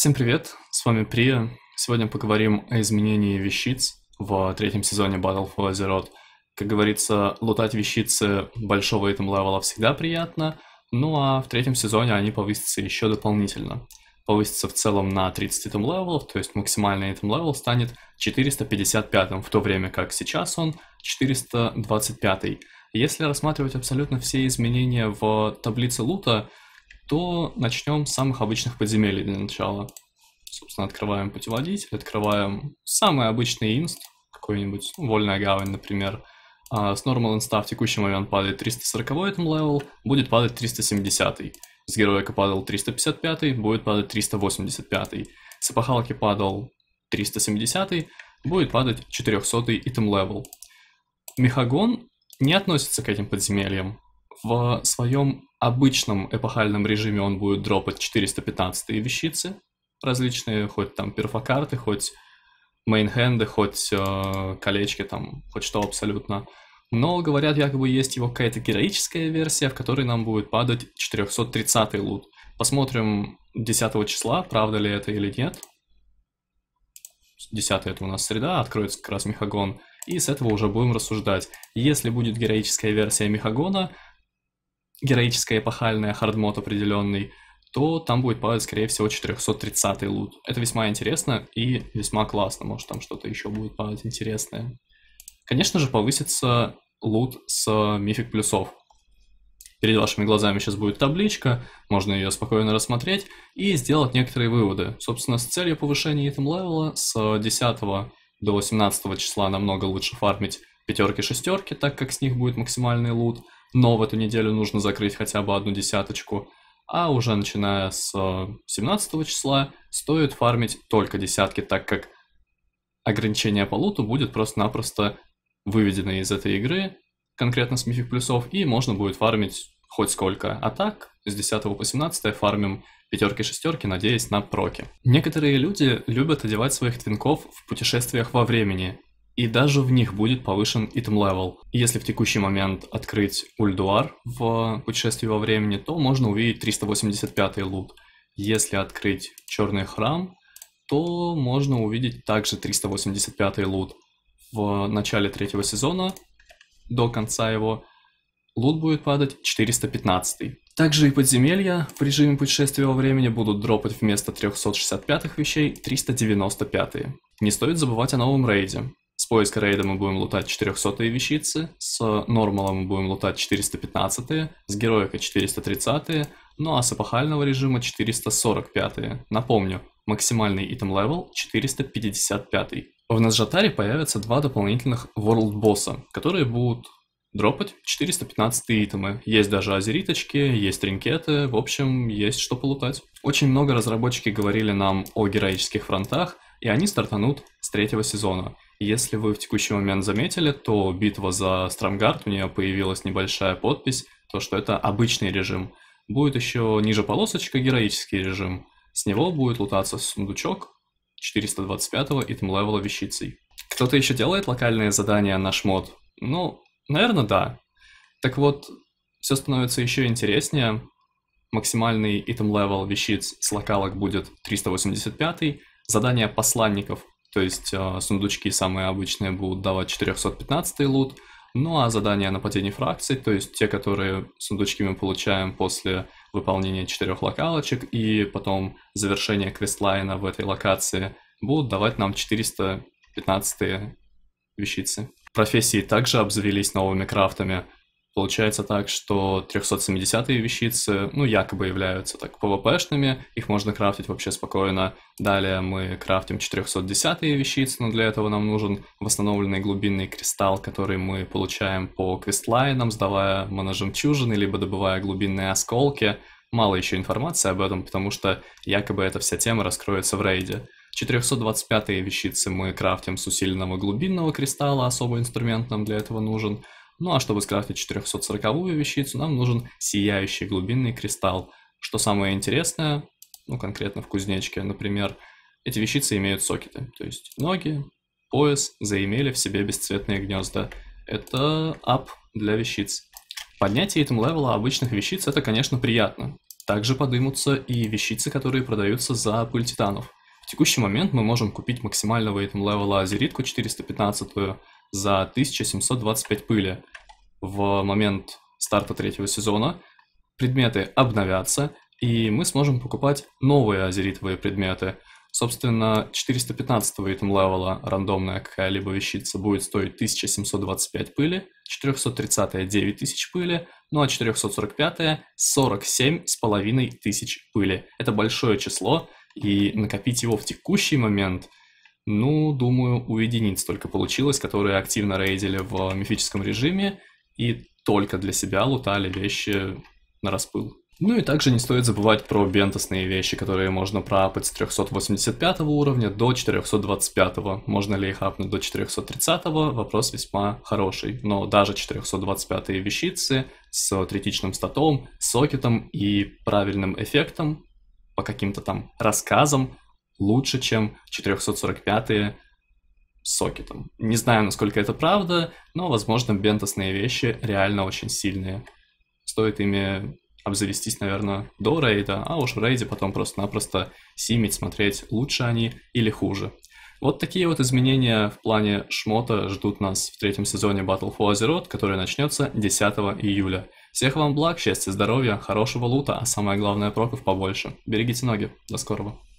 Всем привет, с вами Прия. Сегодня поговорим о изменении вещиц в третьем сезоне Battle for Azeroth. Как говорится, лутать вещицы большого этом левела всегда приятно, ну а в третьем сезоне они повысятся еще дополнительно. Повысятся в целом на 30 этом левелов, то есть максимальный этом левел станет 455, в то время как сейчас он 425. Если рассматривать абсолютно все изменения в таблице лута, то начнем с самых обычных подземелий для начала. Собственно, открываем путеводитель, открываем самый обычный инст, какой-нибудь ну, вольная гавань, например. А с normal инста в текущий момент падает 340 этом левел, будет падать 370 -й. С героика падал 355, будет падать 385. С эпохалки падал 370, будет падать 400 итем левел. Мехагон не относится к этим подземельям. В своем обычном эпохальном режиме он будет дропать 415 вещицы различные, хоть там перфокарты, хоть мейнхенды, хоть э, колечки, там, хоть что абсолютно. Но, говорят, якобы есть его какая-то героическая версия, в которой нам будет падать 430 лут. Посмотрим 10 числа, правда ли это или нет. 10 это у нас среда, откроется как раз Мехагон. И с этого уже будем рассуждать. Если будет героическая версия Мехагона, героическая эпохальная хардмод определенный, то там будет падать, скорее всего, 430 лут. Это весьма интересно и весьма классно. Может, там что-то еще будет падать интересное. Конечно же, повысится лут с мифик плюсов. Перед вашими глазами сейчас будет табличка, можно ее спокойно рассмотреть и сделать некоторые выводы. Собственно, с целью повышения итем левела с 10 до 17 числа намного лучше фармить пятерки-шестерки, так как с них будет максимальный лут – но в эту неделю нужно закрыть хотя бы одну десяточку, а уже начиная с 17 э, числа стоит фармить только десятки, так как ограничение по луту будет просто-напросто выведено из этой игры, конкретно с мифик плюсов, и можно будет фармить хоть сколько. А так, с 10 по 17 фармим пятерки-шестерки, надеясь на проки. Некоторые люди любят одевать своих твинков в путешествиях во времени, и даже в них будет повышен item level. Если в текущий момент открыть Ульдуар в путешествии во времени, то можно увидеть 385 лут. Если открыть Черный храм, то можно увидеть также 385 лут. В начале третьего сезона, до конца его, лут будет падать 415. Также и подземелья в режиме путешествия во времени будут дропать вместо 365 вещей 395. Не стоит забывать о новом рейде поиска рейда мы будем лутать 400 вещицы, с нормала мы будем лутать 415, с героика 430, ну а с эпохального режима 445. Напомню, максимальный итем левел 455. В Назжатаре появятся два дополнительных World босса, которые будут дропать 415 итемы. Есть даже азериточки, есть тринкеты, в общем, есть что полутать. Очень много разработчики говорили нам о героических фронтах, и они стартанут с третьего сезона. Если вы в текущий момент заметили, то битва за Страмгард, у нее появилась небольшая подпись, то что это обычный режим. Будет еще ниже полосочка героический режим. С него будет лутаться сундучок 425 го итм левела вещицей. Кто-то еще делает локальные задания на шмот? Ну, наверное, да. Так вот, все становится еще интереснее. Максимальный итем левел вещиц с локалок будет 385, й задание посланников то есть а, сундучки самые обычные будут давать 415 лут, ну а задания нападений фракций, то есть те, которые сундучки мы получаем после выполнения четырех локалочек и потом завершения квестлайна в этой локации, будут давать нам 415 вещицы. Профессии также обзавелись новыми крафтами – Получается так, что 370-е вещицы, ну, якобы являются так PvP-шными, их можно крафтить вообще спокойно. Далее мы крафтим 410-е вещицы, но для этого нам нужен восстановленный глубинный кристалл, который мы получаем по квестлайнам, сдавая моножемчужины, либо добывая глубинные осколки. Мало еще информации об этом, потому что якобы эта вся тема раскроется в рейде. 425-е вещицы мы крафтим с усиленного глубинного кристалла, особый инструмент нам для этого нужен – ну а чтобы скрафтить 440 вещицу, нам нужен сияющий глубинный кристалл. Что самое интересное, ну конкретно в кузнечке, например, эти вещицы имеют сокеты, то есть ноги, пояс заимели в себе бесцветные гнезда. Это ап для вещиц. Поднятие итем левела обычных вещиц это, конечно, приятно. Также подымутся и вещицы, которые продаются за пыль титанов. В текущий момент мы можем купить максимального итем левела азеритку 415 за 1725 пыли в момент старта третьего сезона, предметы обновятся, и мы сможем покупать новые азеритовые предметы. Собственно, 415 ритм левела рандомная какая-либо вещица будет стоить 1725 пыли, 430 9000 пыли, ну а 445 47 с половиной тысяч пыли. Это большое число, и накопить его в текущий момент, ну, думаю, у единиц только получилось, которые активно рейдили в мифическом режиме, и только для себя лутали вещи на распыл. Ну и также не стоит забывать про бентосные вещи, которые можно проапать с 385 уровня до 425. Можно ли их апнуть до 430? Вопрос весьма хороший. Но даже 425 вещицы с третичным статом, сокетом и правильным эффектом по каким-то там рассказам лучше, чем 445 сокетом. Не знаю, насколько это правда, но, возможно, бентосные вещи реально очень сильные. Стоит ими обзавестись, наверное, до рейда, а уж в рейде потом просто-напросто симить, смотреть, лучше они или хуже. Вот такие вот изменения в плане шмота ждут нас в третьем сезоне Battle for Azeroth, который начнется 10 июля. Всех вам благ, счастья, здоровья, хорошего лута, а самое главное проков побольше. Берегите ноги. До скорого.